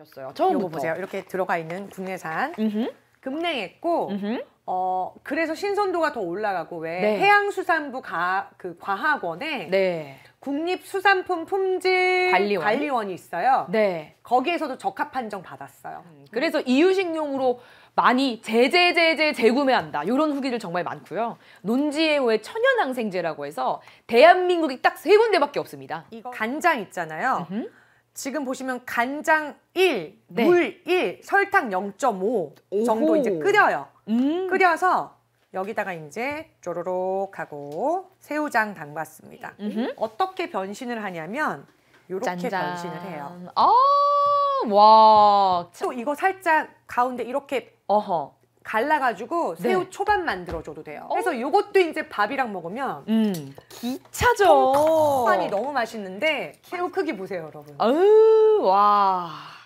하셨어요. 처음부터. 요거 보세요. 이렇게 들어가 있는 국내산. 음흠. 급냉했고 음흠. 어 그래서 신선도가 더 올라가고 왜 네. 해양수산부 가그 과학원에 네. 국립수산품 품질 관리원. 관리원이 있어요. 네. 거기에서도 적합 판정 받았어요. 음, 그래서 이유식용으로 많이 재재재재 재구매한다. 이런 후기들 정말 많고요. 논지에오의 천연항생제라고 해서 대한민국이 딱 세 군데밖에 없습니다. 이거 간장 있잖아요. 음흠. 지금 보시면 간장 1, 네. 물 1, 설탕 0.5 오호. 정도 이제 끓여요. 음. 끓여서 여기다가 이제 쪼로록 하고 새우장 담갔습니다. 음흠. 어떻게 변신을 하냐면 이렇게 변신을 해요. 아, 와. 또 이거 살짝 가운데 이렇게 어허. 갈라가지고 새우 네. 초밥 만들어줘도 돼요. 어? 그래서 이것도 이제 밥이랑 먹으면 음. 기차죠. 초팥이 어. 너무 맛있는데 새우 크기 보세요, 여러분. 아우 와.